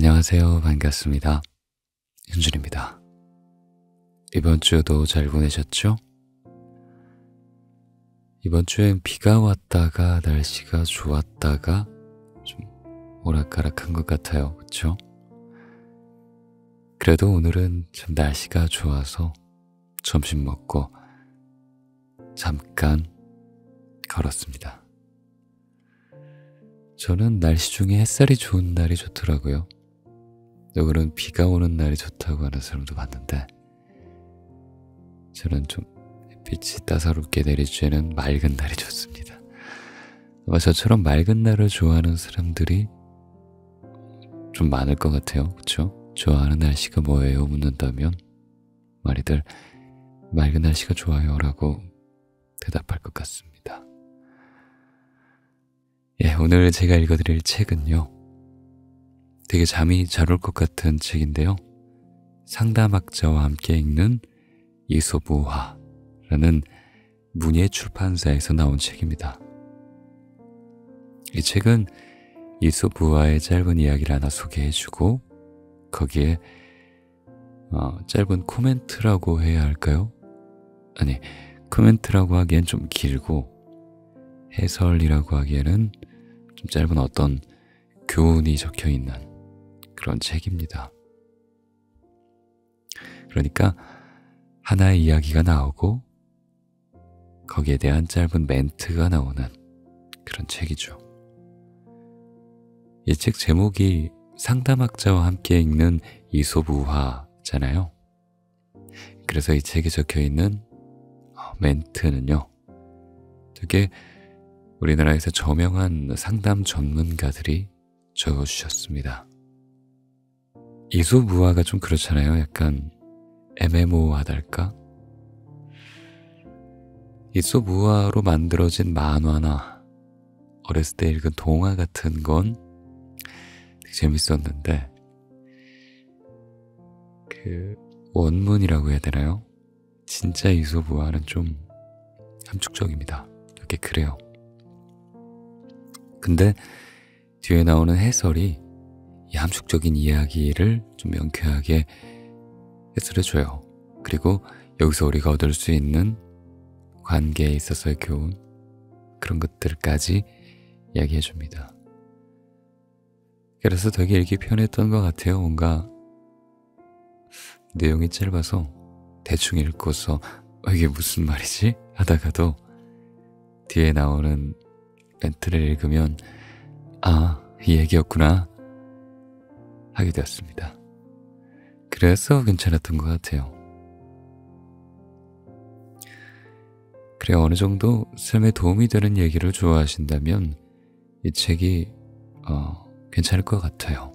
안녕하세요. 반갑습니다. 윤준입니다. 이번 주도 잘 보내셨죠? 이번 주엔 비가 왔다가 날씨가 좋았다가 좀 오락가락한 것 같아요. 그쵸? 그래도 오늘은 참 날씨가 좋아서 점심 먹고 잠깐 걸었습니다. 저는 날씨 중에 햇살이 좋은 날이 좋더라고요. 누구는 비가 오는 날이 좋다고 하는 사람도 봤는데 저는 좀 빛이 따사롭게 내리쬐는 맑은 날이 좋습니다. 아마 저처럼 맑은 날을 좋아하는 사람들이 좀 많을 것 같아요. 그렇죠? 좋아하는 날씨가 뭐예요? 묻는다면 많이들 맑은 날씨가 좋아요라고 대답할 것 같습니다. 예, 오늘 제가 읽어드릴 책은요. 되게 잠이 잘 올 것 같은 책인데요. 상담학자와 함께 읽는 이소부화라는 문예 출판사에서 나온 책입니다. 이 책은 이소부화의 짧은 이야기를 하나 소개해주고 거기에 어, 짧은 코멘트라고 해야 할까요? 아니, 코멘트라고 하기엔 좀 길고 해설이라고 하기에는 좀 짧은 어떤 교훈이 적혀 있는 그런 책입니다. 그러니까 하나의 이야기가 나오고 거기에 대한 짧은 멘트가 나오는 그런 책이죠. 이 책 제목이 상담학자와 함께 읽는 이소부화잖아요. 그래서 이 책에 적혀 있는 어, 멘트는요. 되게 우리나라에서 저명한 상담 전문가들이 적어주셨습니다. 이소무화가 좀 그렇잖아요. 약간 애매모호하달까? 이소무화로 만들어진 만화나 어렸을 때 읽은 동화 같은 건 되게 재밌었는데 그 원문이라고 해야 되나요? 진짜 이소부화는 좀 함축적입니다. 이렇게 그래요. 근데 뒤에 나오는 해설이 이 함축적인 이야기를 좀 명쾌하게 해설해 줘요. 그리고 여기서 우리가 얻을 수 있는 관계에 있어서의 교훈 그런 것들까지 이야기해 줍니다. 그래서 되게 읽기 편했던 것 같아요. 뭔가 내용이 짧아서 대충 읽고서 아, 이게 무슨 말이지? 하다가도 뒤에 나오는 멘트를 읽으면 아, 이 얘기였구나 하게 되었습니다. 그래서 괜찮았던 것 같아요. 그래 어느 정도 삶에 도움이 되는 얘기를 좋아하신다면 이 책이 어, 괜찮을 것 같아요.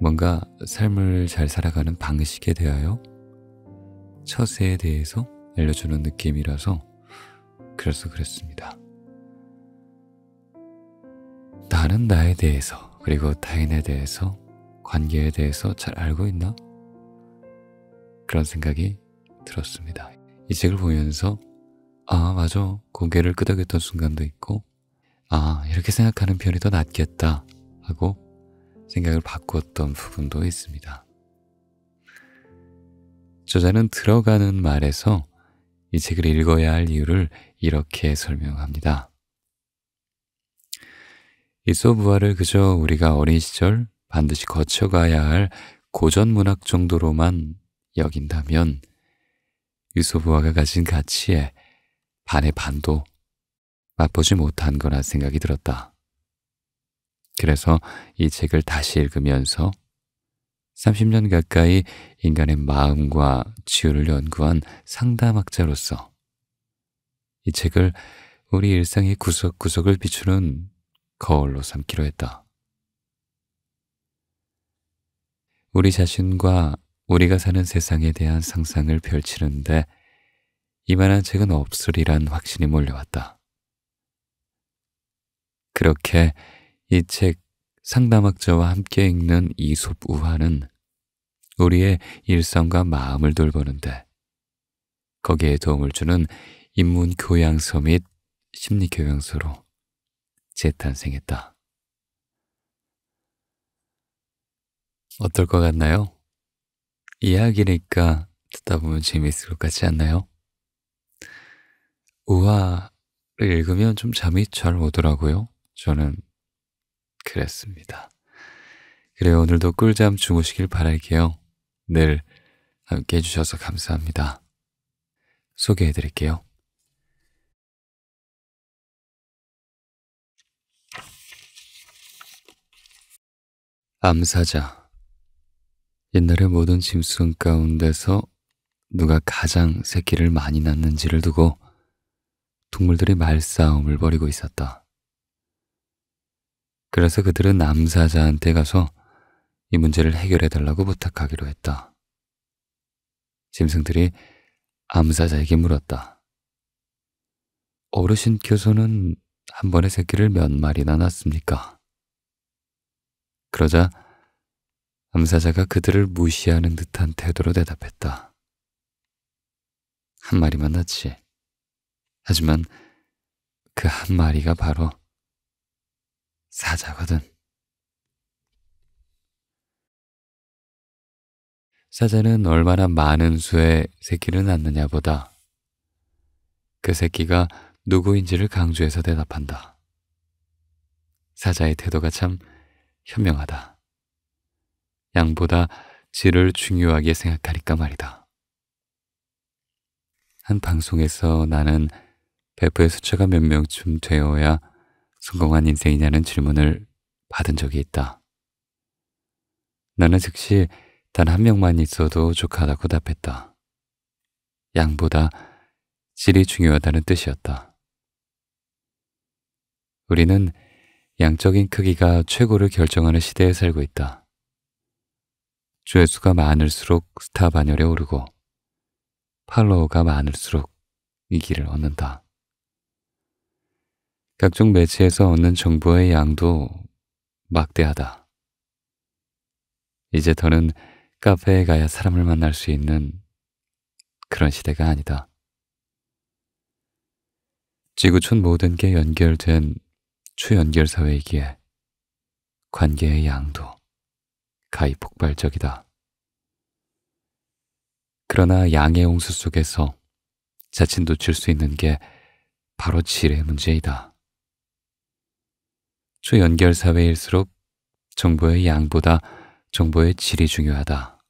뭔가 삶을 잘 살아가는 방식에 대하여 처세에 대해서 알려주는 느낌이라서 그래서 그랬습니다. 나는 나에 대해서 그리고 타인에 대해서, 관계에 대해서 잘 알고 있나? 그런 생각이 들었습니다. 이 책을 보면서 아, 맞아. 고개를 끄덕였던 순간도 있고 아, 이렇게 생각하는 편이 더 낫겠다 하고 생각을 바꾸었던 부분도 있습니다. 저자는 들어가는 말에서 이 책을 읽어야 할 이유를 이렇게 설명합니다. 이소부아를 그저 우리가 어린 시절 반드시 거쳐가야 할 고전문학 정도로만 여긴다면 이소부아가 가진 가치에 반의 반도 맛보지 못한 거란 생각이 들었다. 그래서 이 책을 다시 읽으면서 30년 가까이 인간의 마음과 치유를 연구한 상담학자로서 이 책을 우리 일상의 구석구석을 비추는 거울로 삼기로 했다. 우리 자신과 우리가 사는 세상에 대한 상상을 펼치는데 이만한 책은 없으리란 확신이 몰려왔다. 그렇게 이 책 상담학자와 함께 읽는 이솝 우화는 우리의 일상과 마음을 돌보는데 거기에 도움을 주는 인문 교양서 및 심리 교양서로 재탄생했다. 어떨 것 같나요? 이야기니까 듣다 보면 재미있을 것 같지 않나요? 우화를 읽으면 좀 잠이 잘 오더라고요. 저는 그랬습니다. 그래 오늘도 꿀잠 주무시길 바랄게요. 늘 함께 해주셔서 감사합니다. 소개해드릴게요. 암사자. 옛날에 모든 짐승 가운데서 누가 가장 새끼를 많이 낳는지를 두고 동물들이 말싸움을 벌이고 있었다. 그래서 그들은 암사자한테 가서 이 문제를 해결해 달라고 부탁하기로 했다. 짐승들이 암사자에게 물었다. 어르신께서는 한 번에 새끼를 몇 마리나 낳습니까? 그러자 암사자가 그들을 무시하는 듯한 태도로 대답했다. 한 마리만 났지. 하지만 그 한 마리가 바로 사자거든. 사자는 얼마나 많은 수의 새끼를 낳느냐보다 그 새끼가 누구인지를 강조해서 대답한다. 사자의 태도가 참 현명하다. 양보다 질을 중요하게 생각하니까 말이다. 한 방송에서 나는 배프의수자가몇 명쯤 되어야 성공한 인생이냐는 질문을 받은 적이 있다. 나는 즉시 단 한 명만 있어도 좋하다고 답했다. 양보다 질이 중요하다는 뜻이었다. 우리는 양적인 크기가 최고를 결정하는 시대에 살고 있다. 조회수가 많을수록 스타 반열에 오르고 팔로워가 많을수록 위기를 얻는다. 각종 매체에서 얻는 정보의 양도 막대하다. 이제 더는 카페에 가야 사람을 만날 수 있는 그런 시대가 아니다. 지구촌 모든 게 연결된 초연결 사회이기에 관계의 양도 가히 폭발적이다. 그러나 양의 홍수 속에서 자칫 놓칠 수 있는 게 바로 질의 문제이다. 초연결 사회일수록 정보의 양보다 정보의 질이 중요하다.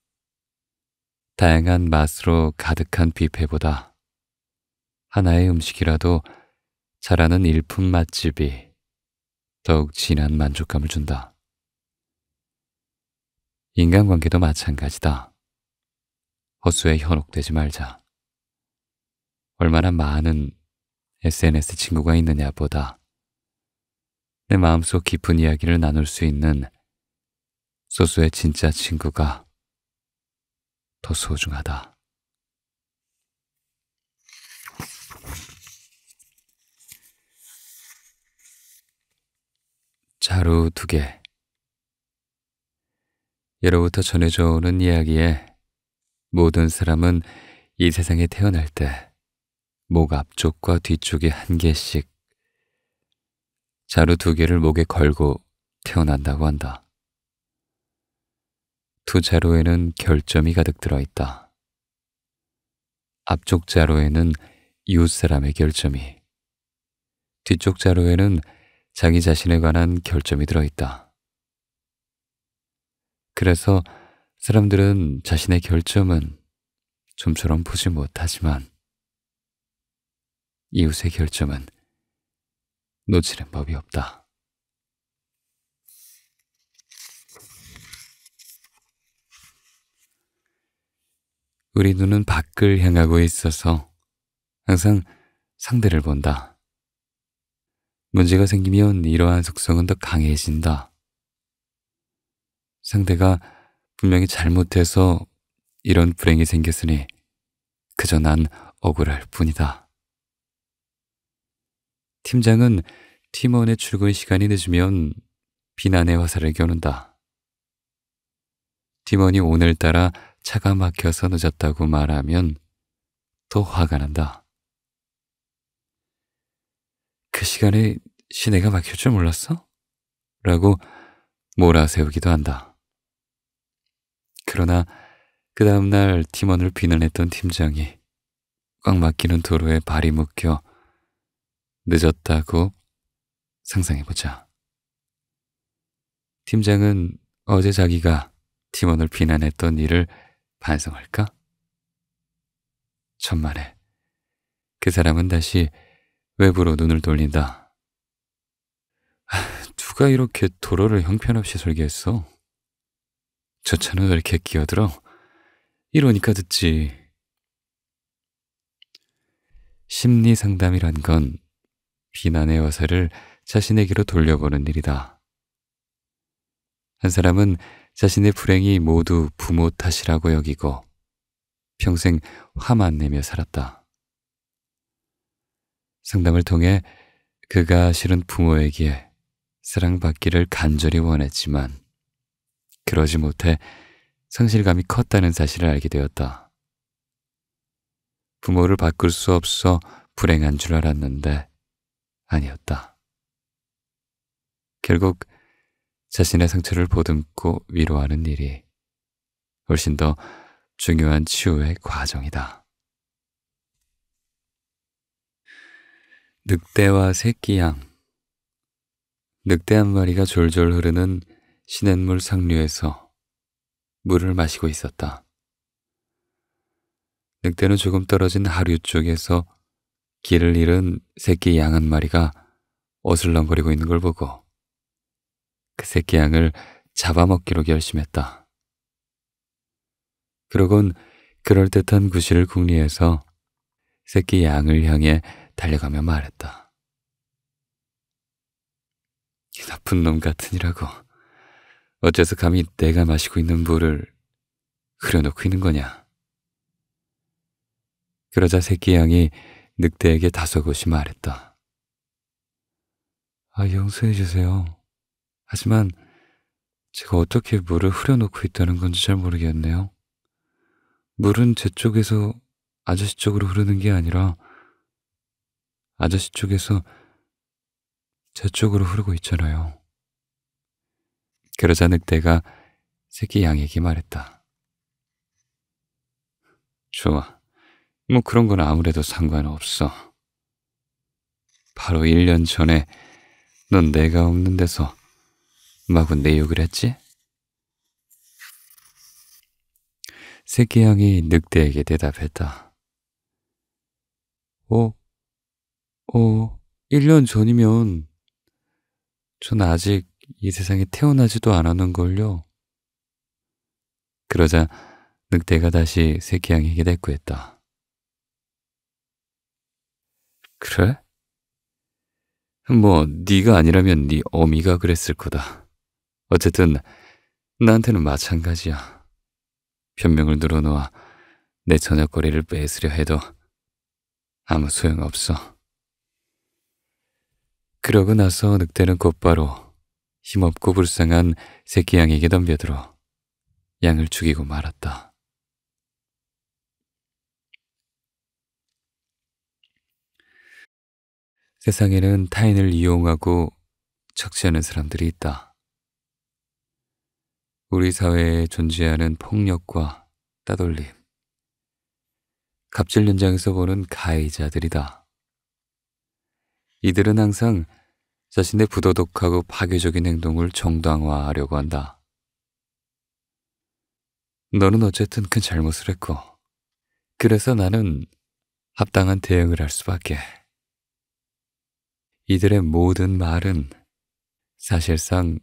다양한 맛으로 가득한 뷔페보다 하나의 음식이라도 잘하는 일품 맛집이 더욱 진한 만족감을 준다. 인간관계도 마찬가지다. 허수에 현혹되지 말자. 얼마나 많은 SNS 친구가 있느냐보다 내 마음속 깊은 이야기를 나눌 수 있는 소수의 진짜 친구가 더 소중하다. 자루 두 개. 예로부터 전해져 오는 이야기에 모든 사람은 이 세상에 태어날 때 목 앞쪽과 뒤쪽에 한 개씩 자루 두 개를 목에 걸고 태어난다고 한다. 두 자루에는 결점이 가득 들어 있다. 앞쪽 자루에는 이웃 사람의 결점이, 뒤쪽 자루에는 자기 자신에 관한 결점이 들어있다. 그래서 사람들은 자신의 결점은 좀처럼 보지 못하지만 이웃의 결점은 놓치는 법이 없다. 우리 눈은 밖을 향하고 있어서 항상 상대를 본다. 문제가 생기면 이러한 속성은 더 강해진다. 상대가 분명히 잘못해서 이런 불행이 생겼으니 그저 난 억울할 뿐이다. 팀장은 팀원의 출근 시간이 늦으면 비난의 화살을 겨눈다. 팀원이 오늘따라 차가 막혀서 늦었다고 말하면 더 화가 난다. 그 시간에 시내가 막힐 줄 몰랐어? 라고 몰아세우기도 한다. 그러나 그 다음날 팀원을 비난했던 팀장이 꽉 막히는 도로에 발이 묶여 늦었다고 상상해보자. 팀장은 어제 자기가 팀원을 비난했던 일을 반성할까? 천만에 그 사람은 다시 외부로 눈을 돌린다. 아, 누가 이렇게 도로를 형편없이 설계했어? 저 차는 왜 이렇게 끼어들어? 이러니까 듣지. 심리 상담이란 건 비난의 화살을 자신에게로 돌려보는 일이다. 한 사람은 자신의 불행이 모두 부모 탓이라고 여기고 평생 화만 내며 살았다. 상담을 통해 그가 실은 부모에게 사랑받기를 간절히 원했지만 그러지 못해 상실감이 컸다는 사실을 알게 되었다. 부모를 바꿀 수 없어 불행한 줄 알았는데 아니었다. 결국 자신의 상처를 보듬고 위로하는 일이 훨씬 더 중요한 치유의 과정이다. 늑대와 새끼양 늑대 한 마리가 졸졸 흐르는 시냇물 상류에서 물을 마시고 있었다. 늑대는 조금 떨어진 하류 쪽에서 길을 잃은 새끼 양 한 마리가 어슬렁거리고 있는 걸 보고 그 새끼 양을 잡아먹기로 결심했다. 그러곤 그럴듯한 구실을 궁리해서 새끼 양을 향해 달려가며 말했다. 이 나쁜 놈 같으니라고. 어째서 감히 내가 마시고 있는 물을 흐려놓고 있는 거냐. 그러자 새끼 양이 늑대에게 다소곳이 말했다. 아, 용서해 주세요. 하지만 제가 어떻게 물을 흐려놓고 있다는 건지 잘 모르겠네요. 물은 제 쪽에서 아저씨 쪽으로 흐르는 게 아니라 아저씨 쪽에서 제 쪽으로 흐르고 있잖아요. 그러자 늑대가 새끼 양에게 말했다. 좋아. 뭐 그런 건 아무래도 상관없어. 바로 1년 전에 넌 내가 없는 데서 마구 내 욕을 했지? 새끼 양이 늑대에게 대답했다. 오, 어? 어, 1년 전이면 전 아직 이 세상에 태어나지도 않았는걸요. 그러자 늑대가 다시 새끼양에게 대꾸했다. 그래? 뭐 네가 아니라면 네 어미가 그랬을 거다. 어쨌든 나한테는 마찬가지야. 변명을 늘어놓아 내 저녁거리를 뺏으려 해도 아무 소용없어. 그러고 나서 늑대는 곧바로 힘없고 불쌍한 새끼 양에게 덤벼들어 양을 죽이고 말았다. 세상에는 타인을 이용하고 착취하는 사람들이 있다. 우리 사회에 존재하는 폭력과 따돌림, 갑질 현장에서 보는 가해자들이다. 이들은 항상 자신의 부도덕하고 파괴적인 행동을 정당화하려고 한다. 너는 어쨌든 큰 잘못을 했고, 그래서 나는 합당한 대응을 할 수밖에. 이들의 모든 말은 사실상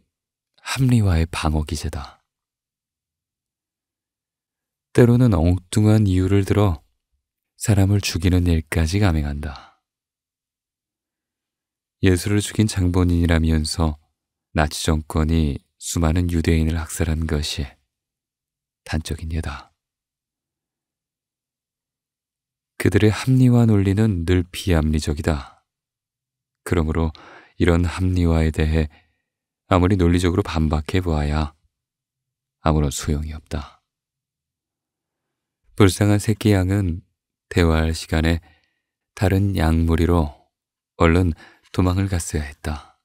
합리화의 방어 기제다. 때로는 엉뚱한 이유를 들어 사람을 죽이는 일까지 감행한다. 예수를 죽인 장본인이라면서 나치 정권이 수많은 유대인을 학살한 것이 단적인 예다. 그들의 합리화 논리는 늘 비합리적이다. 그러므로 이런 합리화에 대해 아무리 논리적으로 반박해 보아야 아무런 소용이 없다. 불쌍한 새끼 양은 대화할 시간에 다른 양무리로 얼른 도망을 갔어야 했다.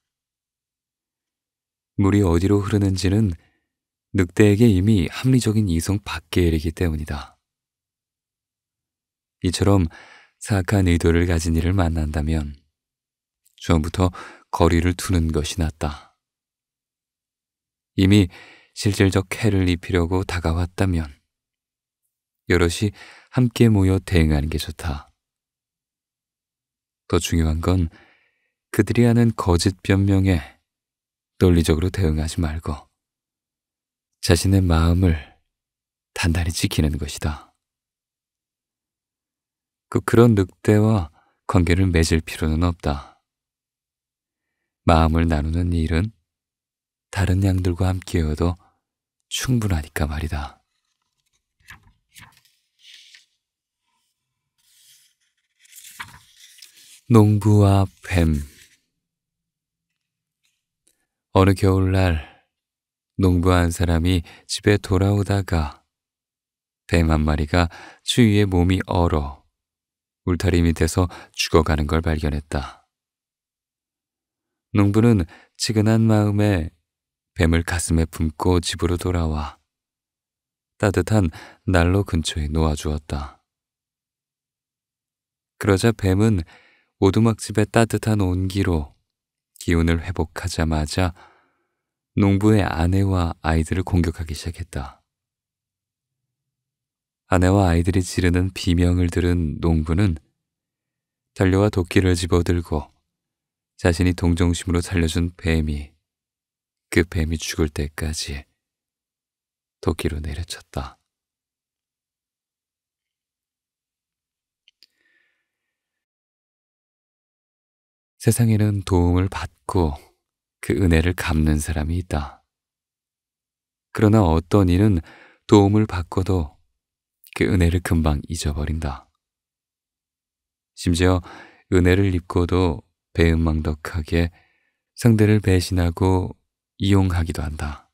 물이 어디로 흐르는지는 늑대에게 이미 합리적인 이성 밖에이르기 때문이다. 이처럼 사악한 의도를 가진 이를 만난다면 처음부터 거리를 두는 것이 낫다. 이미 실질적 해를 입히려고 다가왔다면 여럿이 함께 모여 대응하는 게 좋다. 더 중요한 건 그들이 하는 거짓 변명에 논리적으로 대응하지 말고 자신의 마음을 단단히 지키는 것이다. 그 그런 늑대와 관계를 맺을 필요는 없다. 마음을 나누는 일은 다른 양들과 함께여도 충분하니까 말이다. 농부와 뱀 어느 겨울날 농부 한 사람이 집에 돌아오다가 뱀 한 마리가 추위에 몸이 얼어 울타리 밑에서 죽어가는 걸 발견했다. 농부는 지근한 마음에 뱀을 가슴에 품고 집으로 돌아와 따뜻한 난로 근처에 놓아주었다. 그러자 뱀은 오두막집의 따뜻한 온기로 기운을 회복하자마자 농부의 아내와 아이들을 공격하기 시작했다. 아내와 아이들이 지르는 비명을 들은 농부는 달려와 도끼를 집어들고 자신이 동정심으로 살려준 뱀이 그 뱀이 죽을 때까지 도끼로 내려쳤다. 세상에는 도움을 받고 그 은혜를 갚는 사람이 있다. 그러나 어떤 이는 도움을 받고도 그 은혜를 금방 잊어버린다. 심지어 은혜를 입고도 배은망덕하게 상대를 배신하고 이용하기도 한다.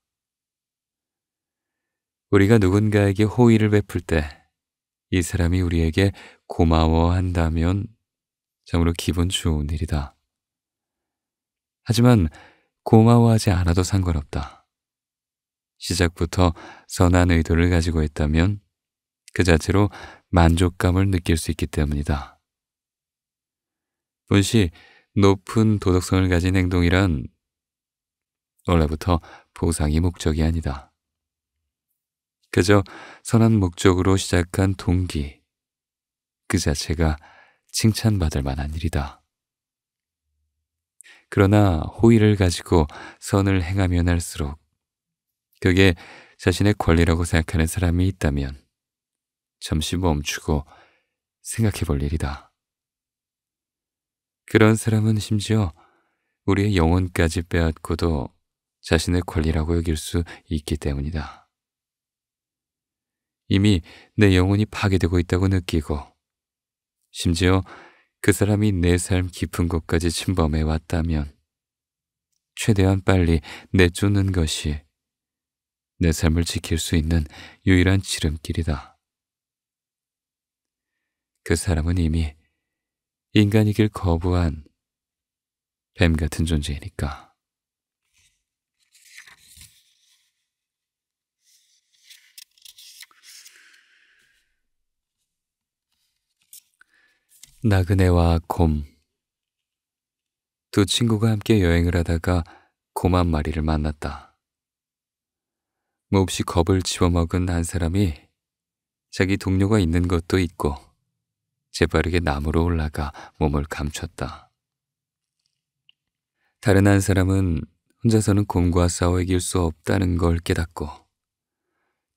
우리가 누군가에게 호의를 베풀 때 이 사람이 우리에게 고마워한다면 참으로 기분 좋은 일이다. 하지만 고마워하지 않아도 상관없다. 시작부터 선한 의도를 가지고 있다면 그 자체로 만족감을 느낄 수 있기 때문이다. 분시 높은 도덕성을 가진 행동이란 원래부터 보상이 목적이 아니다. 그저 선한 목적으로 시작한 동기, 그 자체가 칭찬받을 만한 일이다. 그러나 호의를 가지고 선을 행하면 할수록 그게 자신의 권리라고 생각하는 사람이 있다면 잠시 멈추고 생각해 볼 일이다. 그런 사람은 심지어 우리의 영혼까지 빼앗고도 자신의 권리라고 여길 수 있기 때문이다. 이미 내 영혼이 파괴되고 있다고 느끼고 심지어 그 사람이 내 삶 깊은 곳까지 침범해 왔다면 최대한 빨리 내쫓는 것이 내 삶을 지킬 수 있는 유일한 지름길이다. 그 사람은 이미 인간이길 거부한 뱀 같은 존재니까 나그네와 곰 두 친구가 함께 여행을 하다가 곰 한 마리를 만났다. 몹시 겁을 집어먹은 한 사람이 자기 동료가 있는 것도 있고 재빠르게 나무로 올라가 몸을 감췄다. 다른 한 사람은 혼자서는 곰과 싸워 이길 수 없다는 걸 깨닫고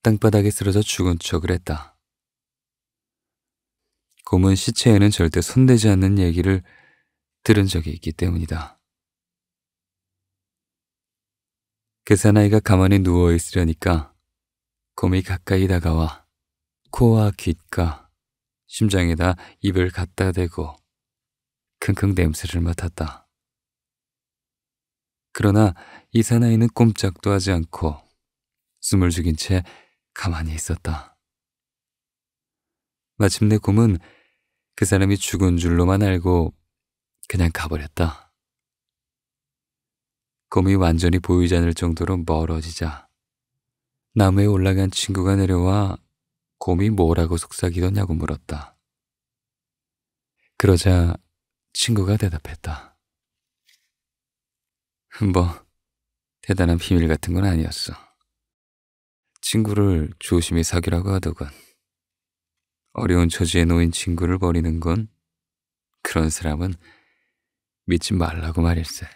땅바닥에 쓰러져 죽은 척을 했다. 곰은 시체에는 절대 손대지 않는 얘기를 들은 적이 있기 때문이다. 그 사나이가 가만히 누워 있으려니까 곰이 가까이 다가와 코와 귓가, 심장에다 입을 갖다 대고 킁킁 냄새를 맡았다. 그러나 이 사나이는 꼼짝도 하지 않고 숨을 죽인 채 가만히 있었다. 마침내 곰은 그 사람이 죽은 줄로만 알고 그냥 가버렸다. 곰이 완전히 보이지 않을 정도로 멀어지자 나무에 올라간 친구가 내려와 곰이 뭐라고 속삭이더냐고 물었다. 그러자 친구가 대답했다. 뭐, 대단한 비밀 같은 건 아니었어. 친구를 조심히 사귀라고 하더군. 어려운 처지에 놓인 친구를 버리는 건 그런 사람은 믿지 말라고 말일세.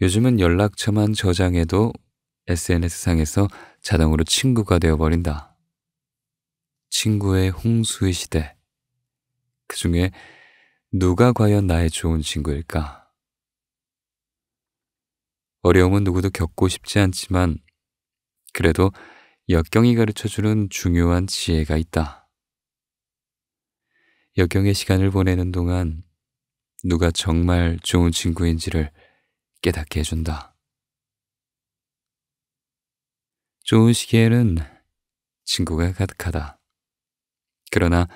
요즘은 연락처만 저장해도 SNS상에서 자동으로 친구가 되어버린다. 친구의 홍수의 시대. 그 중에 누가 과연 나의 좋은 친구일까? 어려움은 누구도 겪고 싶지 않지만 그래도 역경이 가르쳐주는 중요한 지혜가 있다. 역경의 시간을 보내는 동안 누가 정말 좋은 친구인지를 깨닫게 해준다. 좋은 시기에는 친구가 가득하다. 그러나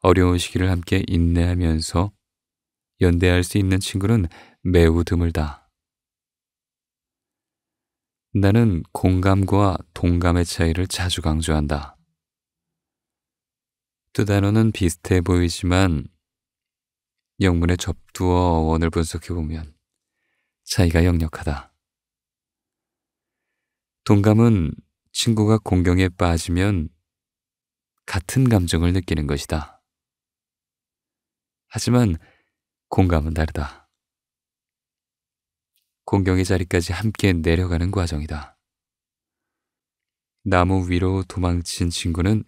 어려운 시기를 함께 인내하면서 연대할 수 있는 친구는 매우 드물다. 나는 공감과 동감의 차이를 자주 강조한다. 두 단어는 비슷해 보이지만 영문의 접두어 어원을 분석해 보면 차이가 역력하다. 동감은 친구가 공경에 빠지면 같은 감정을 느끼는 것이다. 하지만 공감은 다르다. 공경의 자리까지 함께 내려가는 과정이다. 나무 위로 도망친 친구는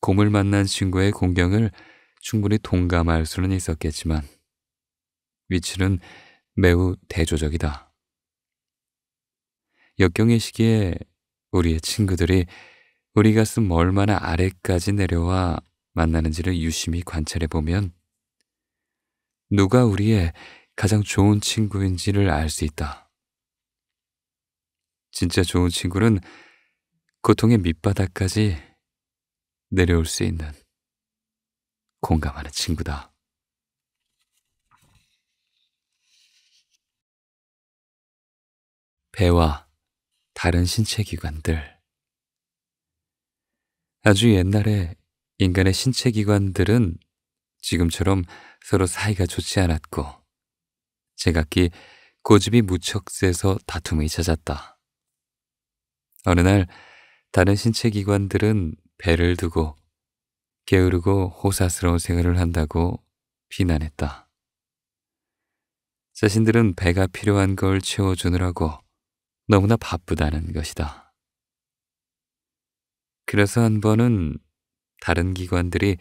곰을 만난 친구의 공경을 충분히 동감할 수는 있었겠지만 위치는 매우 대조적이다. 역경의 시기에 우리의 친구들이 우리 가슴 얼마나 아래까지 내려와 만나는지를 유심히 관찰해 보면 누가 우리의 가장 좋은 친구인지를 알 수 있다. 진짜 좋은 친구는 고통의 밑바닥까지 내려올 수 있는 공감하는 친구다. 배와 다른 신체 기관들 아주 옛날에 인간의 신체 기관들은 지금처럼 서로 사이가 좋지 않았고 제각기 고집이 무척 세서 다툼이 잦았다. 어느 날 다른 신체 기관들은 배를 두고 게으르고 호사스러운 생활을 한다고 비난했다. 자신들은 배가 필요한 걸 채워주느라고 너무나 바쁘다는 것이다. 그래서 한 번은 다른 기관들이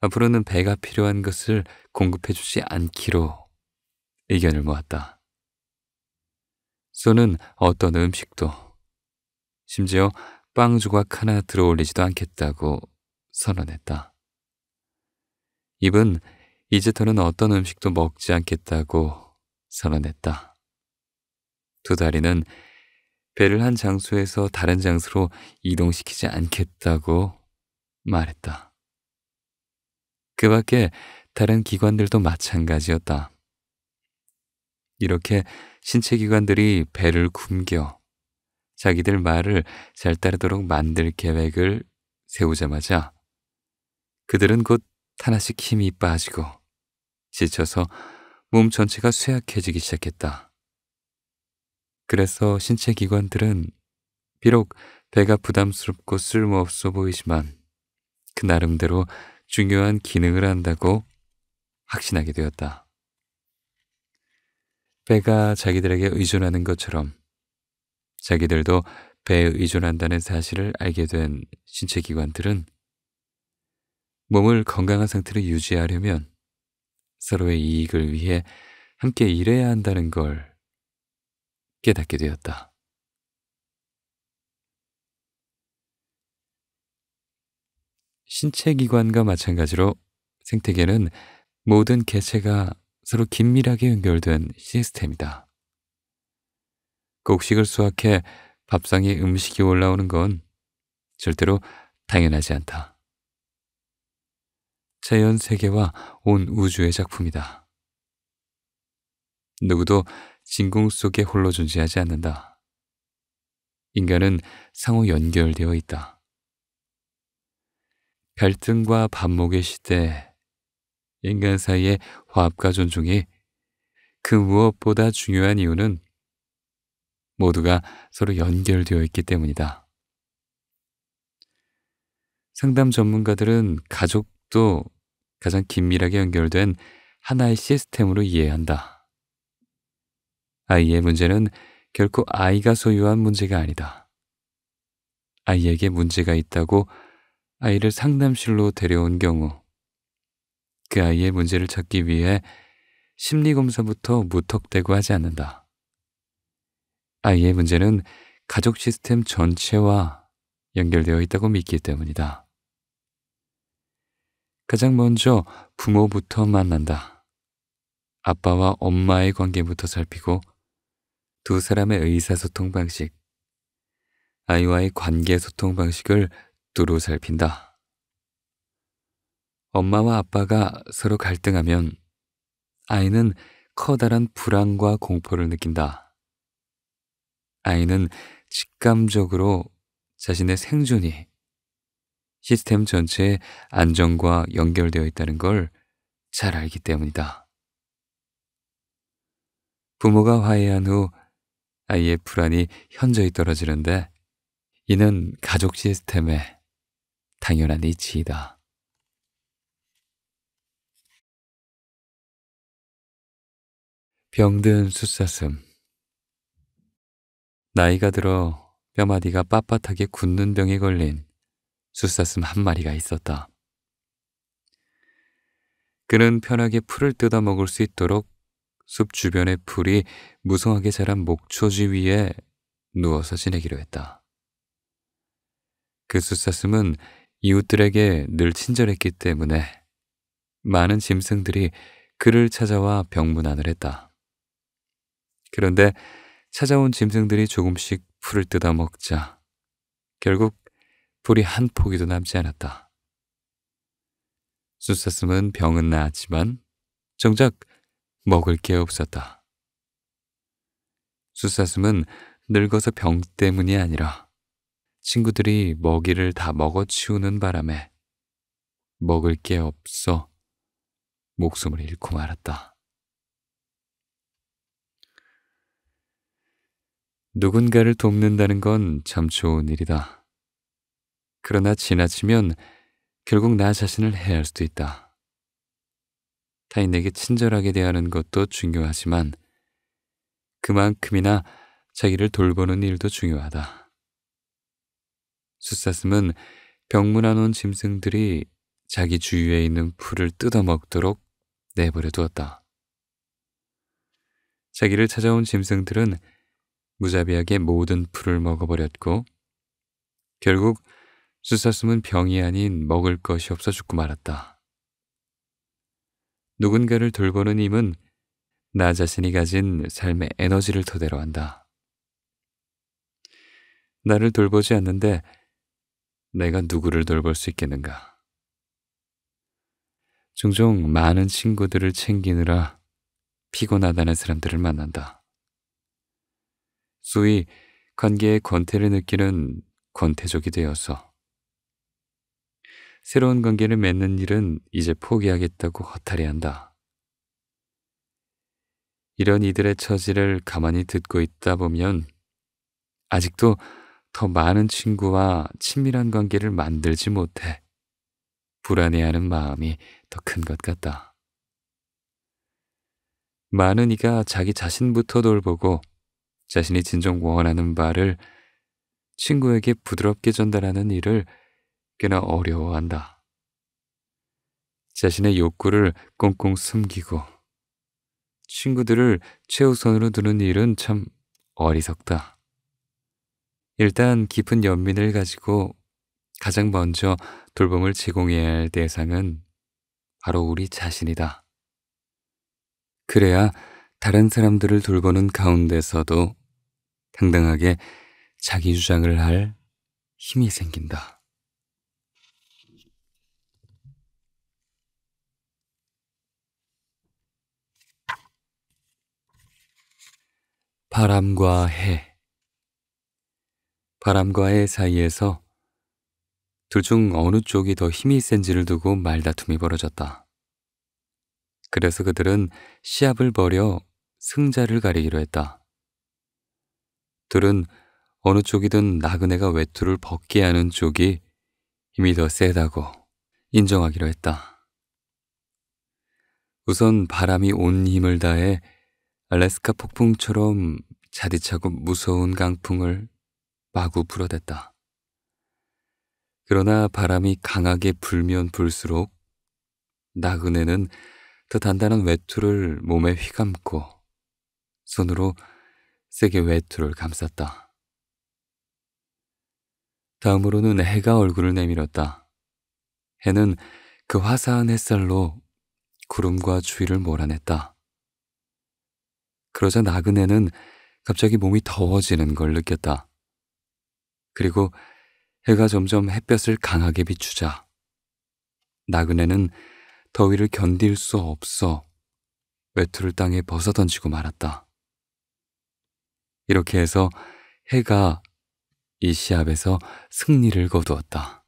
앞으로는 배가 필요한 것을 공급해주지 않기로 의견을 모았다. 소는 어떤 음식도 심지어 빵 조각 하나 들어올리지도 않겠다고 선언했다. 입은 이제터는 어떤 음식도 먹지 않겠다고 선언했다. 두 다리는 배를 한 장소에서 다른 장소로 이동시키지 않겠다고 말했다. 그 밖에 다른 기관들도 마찬가지였다. 이렇게 신체기관들이 배를 굶겨 자기들 말을 잘 따르도록 만들 계획을 세우자마자 그들은 곧 하나씩 힘이 빠지고 지쳐서 몸 전체가 쇠약해지기 시작했다. 그래서 신체 기관들은 비록 배가 부담스럽고 쓸모없어 보이지만 그 나름대로 중요한 기능을 한다고 확신하게 되었다. 배가 자기들에게 의존하는 것처럼 자기들도 배에 의존한다는 사실을 알게 된 신체기관들은 몸을 건강한 상태로 유지하려면 서로의 이익을 위해 함께 일해야 한다는 걸 깨닫게 되었다. 신체기관과 마찬가지로 생태계는 모든 개체가 서로 긴밀하게 연결된 시스템이다. 곡식을 수확해 밥상에 음식이 올라오는 건 절대로 당연하지 않다. 자연 세계와 온 우주의 작품이다. 누구도 진공 속에 홀로 존재하지 않는다. 인간은 상호 연결되어 있다. 갈등과 반목의 시대에 인간 사이의 화합과 존중이 그 무엇보다 중요한 이유는 모두가 서로 연결되어 있기 때문이다. 상담 전문가들은 가족도 가장 긴밀하게 연결된 하나의 시스템으로 이해한다. 아이의 문제는 결코 아이가 소유한 문제가 아니다. 아이에게 문제가 있다고 아이를 상담실로 데려온 경우 그 아이의 문제를 찾기 위해 심리검사부터 무턱대고 하지 않는다. 아이의 문제는 가족 시스템 전체와 연결되어 있다고 믿기 때문이다. 가장 먼저 부모부터 만난다. 아빠와 엄마의 관계부터 살피고 두 사람의 의사소통 방식, 아이와의 관계 소통 방식을 두루 살핀다. 엄마와 아빠가 서로 갈등하면 아이는 커다란 불안과 공포를 느낀다. 아이는 직감적으로 자신의 생존이 시스템 전체의 안정과 연결되어 있다는 걸 잘 알기 때문이다. 부모가 화해한 후 아이의 불안이 현저히 떨어지는데 이는 가족 시스템의 당연한 이치이다. 병든 숫사슴 나이가 들어 뼈마디가 빳빳하게 굳는 병에 걸린 숫사슴 한 마리가 있었다. 그는 편하게 풀을 뜯어 먹을 수 있도록 숲 주변의 풀이 무성하게 자란 목초지 위에 누워서 지내기로 했다. 그 숫사슴은 이웃들에게 늘 친절했기 때문에 많은 짐승들이 그를 찾아와 병문안을 했다. 그런데 찾아온 짐승들이 조금씩 풀을 뜯어 먹자 결국 풀이 한 포기도 남지 않았다. 수사슴은 병은 나았지만 정작 먹을 게 없었다. 수사슴은 늙어서 병 때문이 아니라 친구들이 먹이를 다 먹어치우는 바람에 먹을 게 없어 목숨을 잃고 말았다. 누군가를 돕는다는 건 참 좋은 일이다. 그러나 지나치면 결국 나 자신을 해할 수도 있다. 타인에게 친절하게 대하는 것도 중요하지만 그만큼이나 자기를 돌보는 일도 중요하다. 수사슴은 병문안 온 짐승들이 자기 주위에 있는 풀을 뜯어먹도록 내버려 두었다. 자기를 찾아온 짐승들은 무자비하게 모든 풀을 먹어버렸고 결국 수사슴은 병이 아닌 먹을 것이 없어 죽고 말았다. 누군가를 돌보는 힘은 나 자신이 가진 삶의 에너지를 토대로 한다. 나를 돌보지 않는데 내가 누구를 돌볼 수 있겠는가? 종종 많은 친구들을 챙기느라 피곤하다는 사람들을 만난다. 소위 관계의 권태를 느끼는 권태족이 되어서 새로운 관계를 맺는 일은 이제 포기하겠다고 허탈해한다. 이런 이들의 처지를 가만히 듣고 있다 보면 아직도 더 많은 친구와 친밀한 관계를 만들지 못해 불안해하는 마음이 더 큰 것 같다. 많은 이가 자기 자신부터 돌보고 자신이 진정 원하는 바를 친구에게 부드럽게 전달하는 일을 꽤나 어려워한다. 자신의 욕구를 꽁꽁 숨기고 친구들을 최우선으로 두는 일은 참 어리석다. 일단 깊은 연민을 가지고 가장 먼저 돌봄을 제공해야 할 대상은 바로 우리 자신이다. 그래야 다른 사람들을 돌보는 가운데서도 당당하게 자기 주장을 할 힘이 생긴다. 바람과 해 바람과 해 사이에서 둘 중 어느 쪽이 더 힘이 센지를 두고 말다툼이 벌어졌다. 그래서 그들은 시합을 벌여 승자를 가리기로 했다. 둘은 어느 쪽이든 나그네가 외투를 벗게 하는 쪽이 힘이 더 세다고 인정하기로 했다. 우선 바람이 온 힘을 다해 알래스카 폭풍처럼 자디차고 무서운 강풍을 마구 불어댔다. 그러나 바람이 강하게 불면 불수록 나그네는 더 단단한 외투를 몸에 휘감고 손으로 세게 외투를 감쌌다. 다음으로는 해가 얼굴을 내밀었다. 해는 그 화사한 햇살로 구름과 추위를 몰아냈다. 그러자 나그네는 갑자기 몸이 더워지는 걸 느꼈다. 그리고 해가 점점 햇볕을 강하게 비추자 나그네는 더위를 견딜 수 없어 외투를 땅에 벗어던지고 말았다. 이렇게 해서 해가 이 시합에서 승리를 거두었다.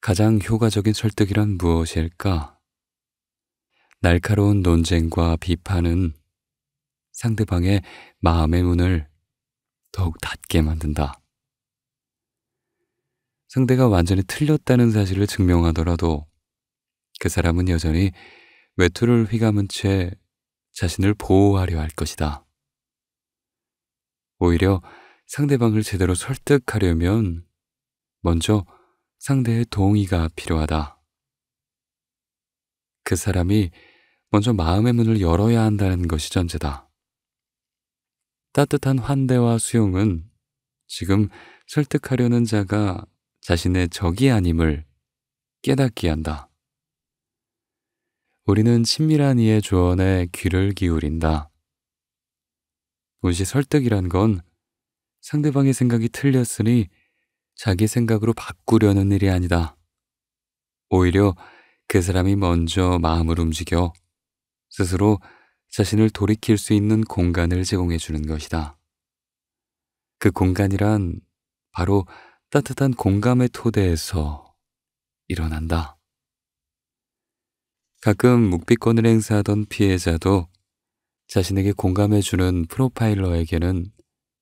가장 효과적인 설득이란 무엇일까? 날카로운 논쟁과 비판은 상대방의 마음의 문을 더욱 닫게 만든다. 상대가 완전히 틀렸다는 사실을 증명하더라도 그 사람은 여전히 외투를 휘감은 채 자신을 보호하려 할 것이다. 오히려 상대방을 제대로 설득하려면 먼저 상대의 동의가 필요하다. 그 사람이 먼저 마음의 문을 열어야 한다는 것이 전제다. 따뜻한 환대와 수용은 지금 설득하려는 자가 자신의 적이 아님을 깨닫게 한다. 우리는 친밀한 이의 조언에 귀를 기울인다. 우시 설득이란 건 상대방의 생각이 틀렸으니 자기 생각으로 바꾸려는 일이 아니다. 오히려 그 사람이 먼저 마음을 움직여 스스로 자신을 돌이킬 수 있는 공간을 제공해 주는 것이다. 그 공간이란 바로 따뜻한 공감의 토대에서 일어난다. 가끔 묵비권을 행사하던 피해자도 자신에게 공감해주는 프로파일러에게는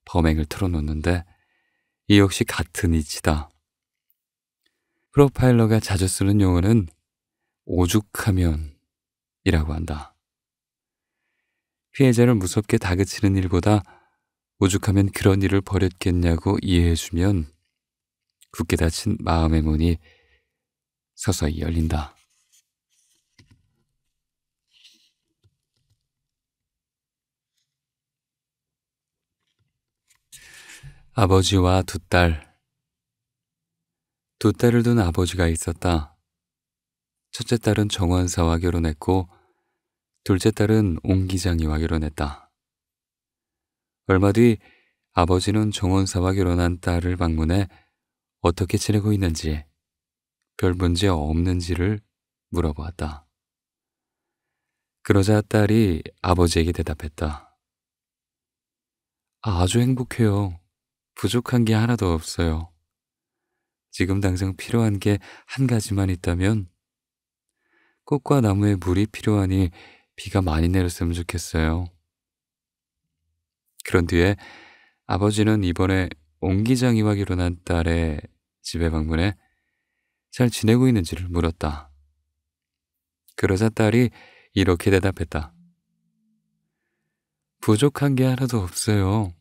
범행을 털어놓는데이 역시 같은 이치다. 프로파일러가 자주 쓰는 용어는 오죽하면이라고 한다. 피해자를 무섭게 다그치는 일보다 오죽하면 그런 일을 벌였겠냐고 이해해주면 굳게 닫힌 마음의 문이 서서히 열린다. 아버지와 두 딸. 두 딸을 둔 아버지가 있었다. 첫째 딸은 정원사와 결혼했고, 둘째 딸은 옹기장이와 결혼했다. 얼마 뒤 아버지는 정원사와 결혼한 딸을 방문해 어떻게 지내고 있는지, 별 문제 없는지를 물어보았다. 그러자 딸이 아버지에게 대답했다. 아주 행복해요. 부족한 게 하나도 없어요. 지금 당장 필요한 게 한 가지만 있다면 꽃과 나무에 물이 필요하니 비가 많이 내렸으면 좋겠어요. 그런 뒤에 아버지는 이번에 옹기장이와 결혼한 딸의 집에 방문해 잘 지내고 있는지를 물었다. 그러자 딸이 이렇게 대답했다. 부족한 게 하나도 없어요.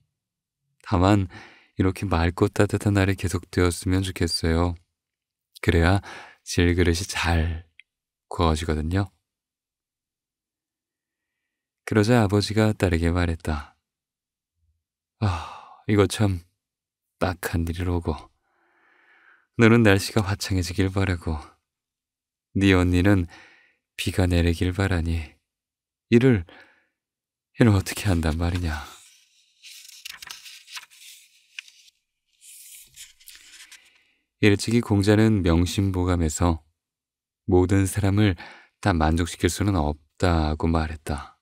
다만 이렇게 맑고 따뜻한 날이 계속되었으면 좋겠어요. 그래야 질그릇이 잘 구워지거든요. 그러자 아버지가 딸에게 말했다. 아, 이거 참 딱한 일이로고. 너는 날씨가 화창해지길 바라고. 네 언니는 비가 내리길 바라니. 이를 해를 어떻게 한단 말이냐. 일찍이 공자는 명심보감에서 모든 사람을 다 만족시킬 수는 없다고 말했다.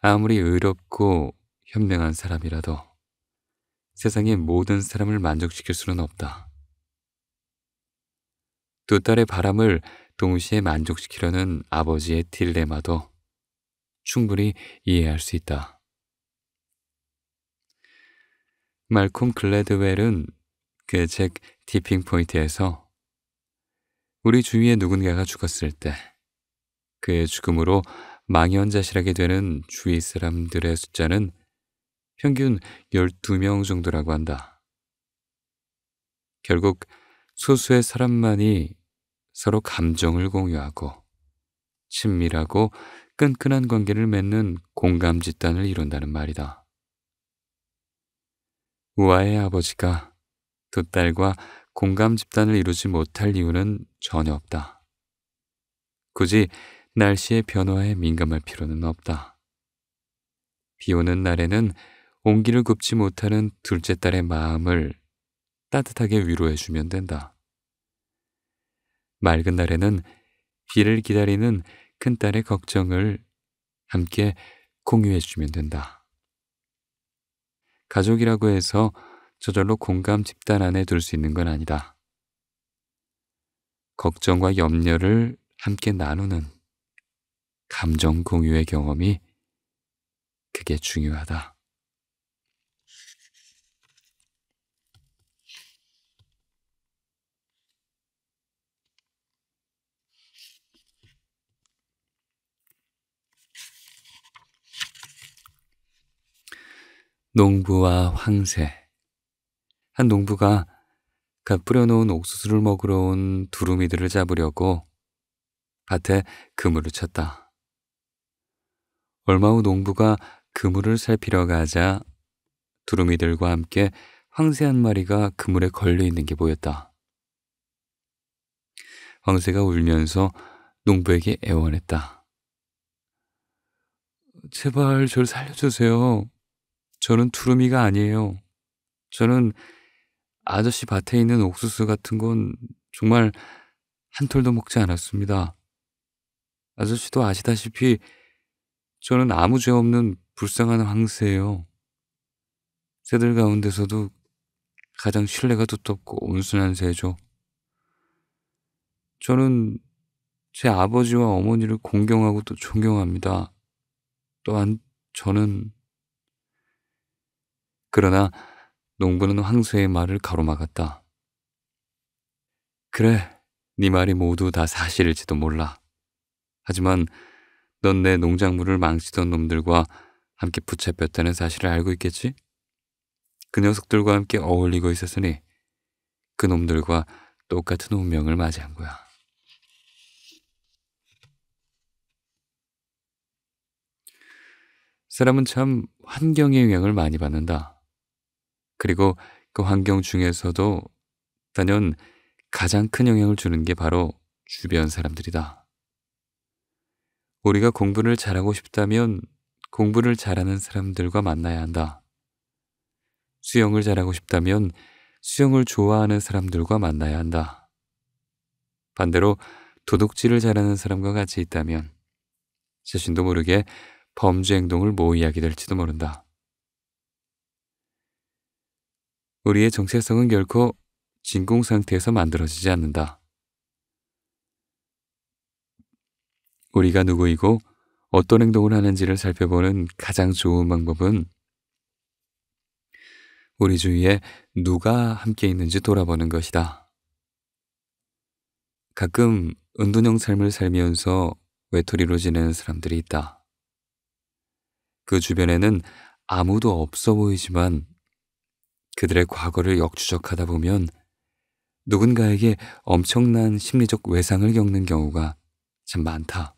아무리 의롭고 현명한 사람이라도 세상의 모든 사람을 만족시킬 수는 없다. 두 딸의 바람을 동시에 만족시키려는 아버지의 딜레마도 충분히 이해할 수 있다. 말콤 글래드웰은 그책 티핑 포인트에서 우리 주위에 누군가가 죽었을 때 그의 죽음으로 망연자실하게 되는 주위 사람들의 숫자는 평균 12명 정도라고 한다. 결국 소수의 사람만이 서로 감정을 공유하고 친밀하고 끈끈한 관계를 맺는 공감 집단을 이룬다는 말이다. 우아의 아버지가 두 딸과 공감 집단을 이루지 못할 이유는 전혀 없다. 굳이 날씨의 변화에 민감할 필요는 없다. 비 오는 날에는 온기를 굽지 못하는 둘째 딸의 마음을 따뜻하게 위로해주면 된다. 맑은 날에는 비를 기다리는 큰딸의 걱정을 함께 공유해주면 된다. 가족이라고 해서 저절로 공감 집단 안에 둘 수 있는 건 아니다. 걱정과 염려를 함께 나누는 감정 공유의 경험이 그게 중요하다. 농부와 황새 한 농부가 가 뿌려놓은 옥수수를 먹으러 온 두루미들을 잡으려고 밭에 그물을 쳤다. 얼마 후 농부가 그물을 살피러 가자 두루미들과 함께 황새 한 마리가 그물에 걸려 있는 게 보였다. 황새가 울면서 농부에게 애원했다. 제발 절 살려주세요. 저는 두루미가 아니에요. 저는 아저씨 밭에 있는 옥수수 같은 건 정말 한 톨도 먹지 않았습니다. 아저씨도 아시다시피 저는 아무 죄 없는 불쌍한 황새예요. 새들 가운데서도 가장 신뢰가 두텁고 온순한 새죠. 저는 제 아버지와 어머니를 공경하고 또 존경합니다. 또한 저는 그러나 농부는 황소의 말을 가로막았다. 그래, 네 말이 모두 다 사실일지도 몰라. 하지만 넌 내 농작물을 망치던 놈들과 함께 붙잡혔다는 사실을 알고 있겠지? 그 녀석들과 함께 어울리고 있었으니 그 놈들과 똑같은 운명을 맞이한 거야. 사람은 참 환경의 영향을 많이 받는다. 그리고 그 환경 중에서도 단연 가장 큰 영향을 주는 게 바로 주변 사람들이다. 우리가 공부를 잘하고 싶다면 공부를 잘하는 사람들과 만나야 한다. 수영을 잘하고 싶다면 수영을 좋아하는 사람들과 만나야 한다. 반대로 도둑질을 잘하는 사람과 같이 있다면 자신도 모르게 범죄 행동을 모의하게 뭐 될지도 모른다. 우리의 정체성은 결코 진공 상태에서 만들어지지 않는다. 우리가 누구이고 어떤 행동을 하는지를 살펴보는 가장 좋은 방법은 우리 주위에 누가 함께 있는지 돌아보는 것이다. 가끔 은둔형 삶을 살면서 외톨이로 지내는 사람들이 있다. 그 주변에는 아무도 없어 보이지만 그들의 과거를 역추적하다 보면 누군가에게 엄청난 심리적 외상을 겪는 경우가 참 많다.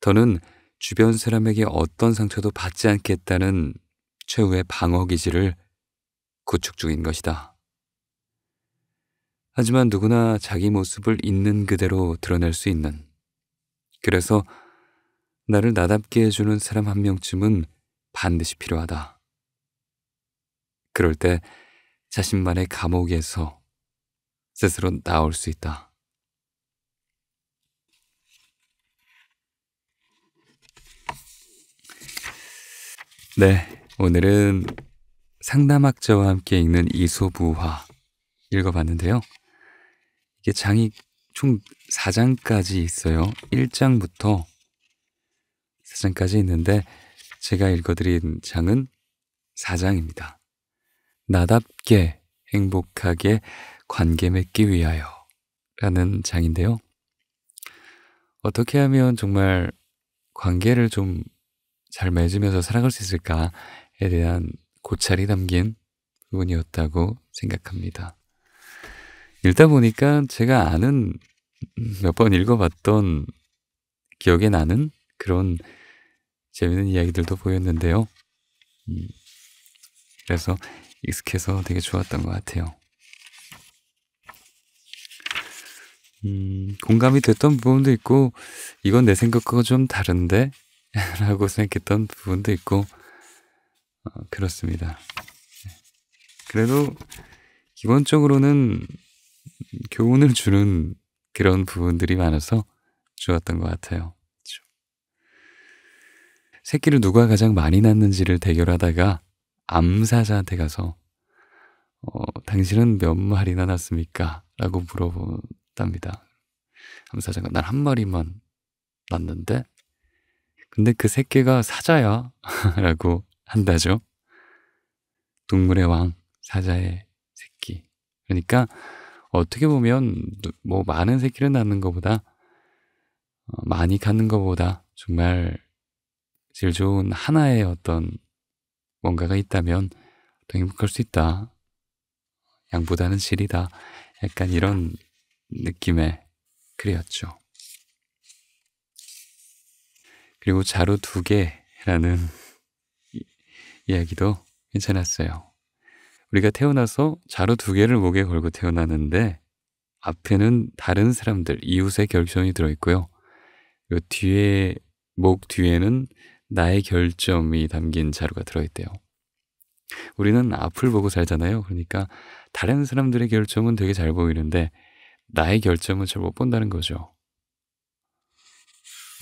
더는 주변 사람에게 어떤 상처도 받지 않겠다는 최후의 방어 기지를 구축 중인 것이다. 하지만 누구나 자기 모습을 있는 그대로 드러낼 수 있는 그래서 나를 나답게 해주는 사람 한 명쯤은 반드시 필요하다. 그럴 때 자신만의 감옥에서 스스로 나올 수 있다. 네, 오늘은 상담학자와 함께 읽는 이소부화 읽어봤는데요. 이게 장이 총 4장까지 있어요. 1장부터 4장까지 있는데 제가 읽어드린 장은 4장입니다. 나답게 행복하게 관계 맺기 위하여 라는 장인데요. 어떻게 하면 정말 관계를 좀 잘 맺으면서 살아갈 수 있을까에 대한 고찰이 담긴 부분이었다고 생각합니다. 읽다 보니까 제가 아는 음, 몇번 읽어봤던 기억에 나는 그런 재밌는 이야기들도 보였는데요. 음, 그래서 익숙해서 되게 좋았던 것 같아요. 음, 공감이 됐던 부분도 있고, 이건 내 생각과 좀 다른데? 라고 생각했던 부분도 있고, 어, 그렇습니다. 그래도 기본적으로는 교훈을 주는 그런 부분들이 많아서 좋았던 것 같아요. 새끼를 누가 가장 많이 낳는지를 대결하다가 암사자한테 가서 어, 당신은 몇 마리나 낳았습니까? 라고 물어본답니다. 암사자가 난 한 마리만 낳았는데 근데 그 새끼가 사자야 라고 한다죠. 동물의 왕, 사자의 새끼. 그러니까 어떻게 보면 뭐 많은 새끼를 낳는 것보다 어, 많이 갖는 것보다 정말 제일 좋은 하나의 어떤 뭔가가 있다면 더 행복할 수 있다. 양보다는 실이다 약간 이런 느낌의 글이었죠. 그리고 자루 두 개라는 이야기도 괜찮았어요. 우리가 태어나서 자루 두 개를 목에 걸고 태어나는데 앞에는 다른 사람들, 이웃의 결정이 들어있고요. 뒤에, 목 뒤에는 나의 결점이 담긴 자료가 들어있대요. 우리는 앞을 보고 살잖아요. 그러니까 다른 사람들의 결점은 되게 잘 보이는데 나의 결점은 잘 못 본다는 거죠.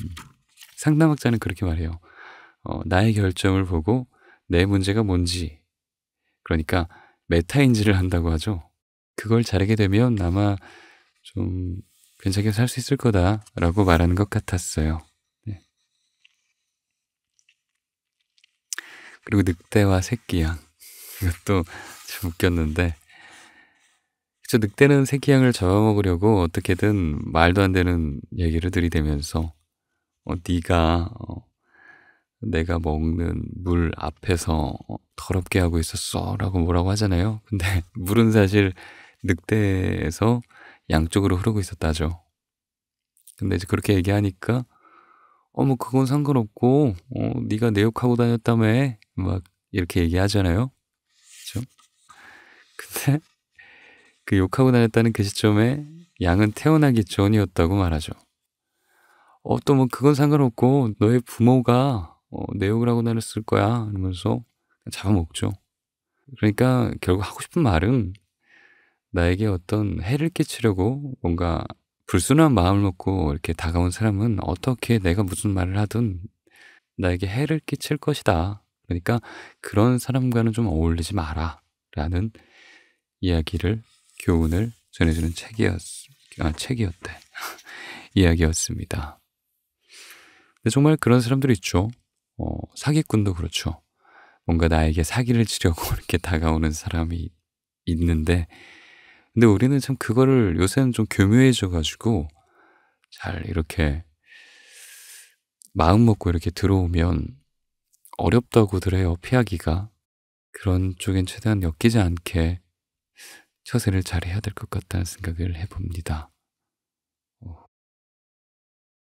음, 상담학자는 그렇게 말해요. 어, 나의 결점을 보고 내 문제가 뭔지, 그러니까 메타인지를 한다고 하죠. 그걸 잘하게 되면 아마 좀 괜찮게 살 수 있을 거다라고 말하는 것 같았어요. 그리고 늑대와 새끼양. 이것도 좀 웃겼는데. 그쵸, 늑대는 새끼양을 잡아먹으려고 어떻게든 말도 안 되는 얘기를 들이대면서, 어, 네가 어, 내가 먹는 물 앞에서 어, 더럽게 하고 있었어 라고 뭐라고 하잖아요. 근데 물은 사실 늑대에서 양쪽으로 흐르고 있었다죠. 근데 이제 그렇게 얘기하니까 어머 뭐 그건 상관없고 어, 네가 내 욕하고 다녔다며 막 이렇게 얘기하잖아요. 그렇죠? 근데 그 욕하고 다녔다는 그 시점에 양은 태어나기 전이었다고 말하죠. 어, 또 뭐 그건 상관없고 너의 부모가 어, 내 욕을 하고 다녔을 거야 이러면서 잡아먹죠. 그러니까 결국 하고 싶은 말은 나에게 어떤 해를 끼치려고 뭔가 불순한 마음을 먹고 이렇게 다가온 사람은 어떻게 내가 무슨 말을 하든 나에게 해를 끼칠 것이다. 그러니까 그런 사람과는 좀 어울리지 마라. 라는 이야기를, 교훈을 전해주는 책이었, 아, 책이었대. 이야기였습니다. 근데 정말 그런 사람들이 있죠. 어, 사기꾼도 그렇죠. 뭔가 나에게 사기를 치려고 이렇게 다가오는 사람이 있는데 근데 우리는 참 그거를 요새는 좀 교묘해져가지고 잘 이렇게 마음 먹고 이렇게 들어오면 어렵다고들 해요, 피하기가. 그런 쪽엔 최대한 엮이지 않게 처세를 잘 해야 될 것 같다는 생각을 해봅니다. 어.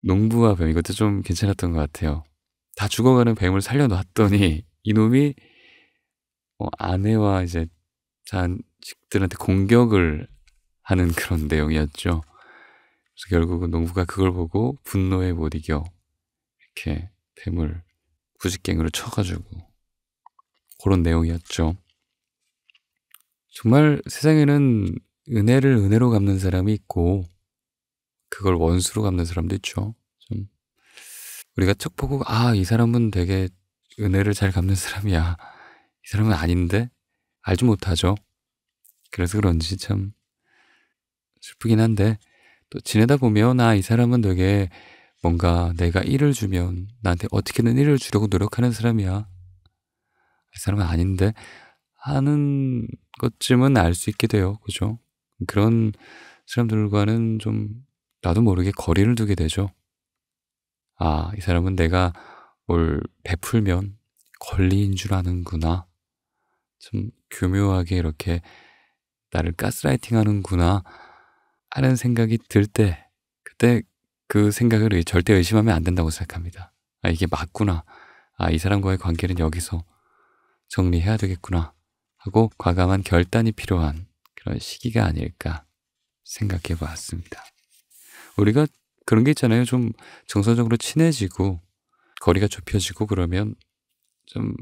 농부와 뱀, 이것도 좀 괜찮았던 것 같아요. 다 죽어가는 뱀을 살려놨더니 이놈이 어, 아내와 이제 잔 식들한테 공격을 하는 그런 내용이었죠. 그래서 결국은 농부가 그걸 보고 분노에 못 이겨 이렇게 뱀을 구직갱으로 쳐가지고 그런 내용이었죠. 정말 세상에는 은혜를 은혜로 갚는 사람이 있고 그걸 원수로 갚는 사람도 있죠. 좀 우리가 척 보고 아 이 사람은 되게 은혜를 잘 갚는 사람이야. 이 사람은 아닌데 알지 못하죠. 그래서 그런지 참 슬프긴 한데 또 지내다 보면 아 이 사람은 되게 뭔가 내가 일을 주면 나한테 어떻게든 일을 주려고 노력하는 사람이야. 이 사람은 아닌데 하는 것쯤은 알 수 있게 돼요. 그죠? 그런 사람들과는 좀 나도 모르게 거리를 두게 되죠. 아, 이 사람은 내가 뭘 베풀면 권리인 줄 아는구나. 좀 교묘하게 이렇게 나를 가스라이팅 하는구나 하는 생각이 들 때 그때 그 생각을 절대 의심하면 안 된다고 생각합니다. 아, 이게 맞구나. 아, 이 사람과의 관계는 여기서 정리해야 되겠구나 하고 과감한 결단이 필요한 그런 시기가 아닐까 생각해 봤습니다. 우리가 그런 게 있잖아요. 좀 정서적으로 친해지고 거리가 좁혀지고 그러면 좀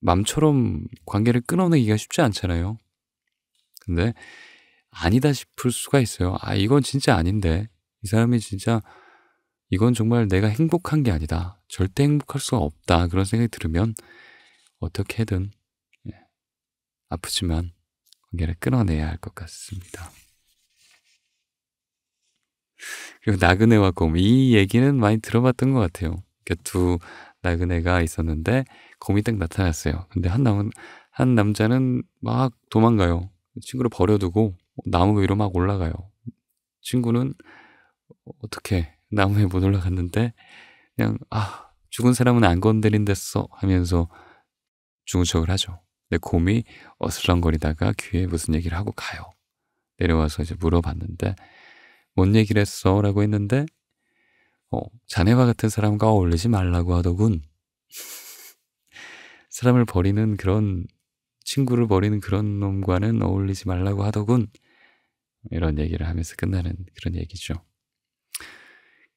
맘처럼 관계를 끊어내기가 쉽지 않잖아요. 근데 아니다 싶을 수가 있어요. 아, 이건 진짜 아닌데. 이 사람이 진짜 이건 정말 내가 행복한 게 아니다. 절대 행복할 수가 없다. 그런 생각이 들으면 어떻게든 예, 아프지만 관계를 끊어내야 할 것 같습니다. 그리고 나그네와 곰. 이 얘기는 많이 들어봤던 것 같아요. 그까두 나그네가 있었는데 곰이 딱 나타났어요. 근데 한남한 남자는 막 도망가요. 친구를 버려두고 나무 위로 막 올라가요. 친구는 어떻게 나무에 못 올라갔는데 그냥 아 죽은 사람은 안 건드린댔어 하면서 죽은 척을 하죠. 근데 곰이 어슬렁거리다가 귀에 무슨 얘기를 하고 가요. 내려와서 이제 물어봤는데 뭔 얘기를 했어? 라고 했는데 어, 자네와 같은 사람과 어울리지 말라고 하더군. 사람을 버리는 그런 친구를 버리는 그런 놈과는 어울리지 말라고 하더군. 이런 얘기를 하면서 끝나는 그런 얘기죠.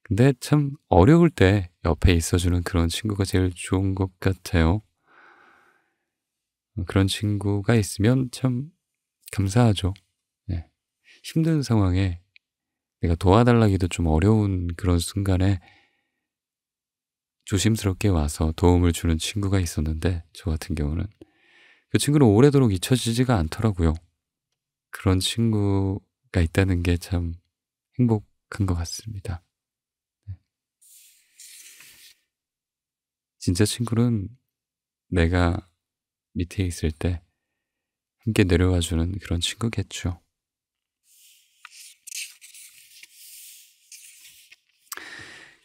근데 참 어려울 때 옆에 있어주는 그런 친구가 제일 좋은 것 같아요. 그런 친구가 있으면 참 감사하죠. 네. 힘든 상황에 내가 도와달라기도 좀 어려운 그런 순간에 조심스럽게 와서 도움을 주는 친구가 있었는데 저 같은 경우는 그 친구는 오래도록 잊혀지지가 않더라고요. 그런 친구가 있다는 게 참 행복한 것 같습니다. 네. 진짜 친구는 내가 밑에 있을 때 함께 내려와주는 그런 친구겠죠.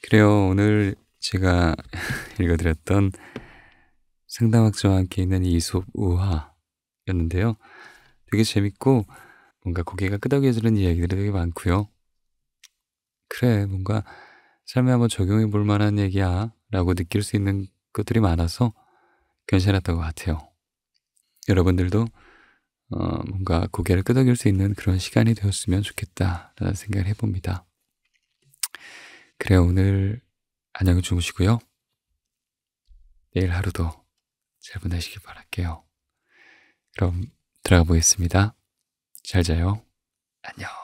그래요. 오늘 제가 읽어드렸던 상당학자와 함께 있는 이솝 우화였는데요. 되게 재밌고 뭔가 고개가 끄덕여지는 이야기들이 되게 많고요. 그래 뭔가 삶에 한번 적용해 볼 만한 얘기야 라고 느낄 수 있는 것들이 많아서 괜찮았던 것 같아요. 여러분들도 어, 뭔가 고개를 끄덕일 수 있는 그런 시간이 되었으면 좋겠다라는 생각을 해봅니다. 그래 오늘 안녕히 주무시고요. 내일 하루도 잘 보내시길 바랄게요. 그럼 들어가 보겠습니다. 잘 자요. 안녕.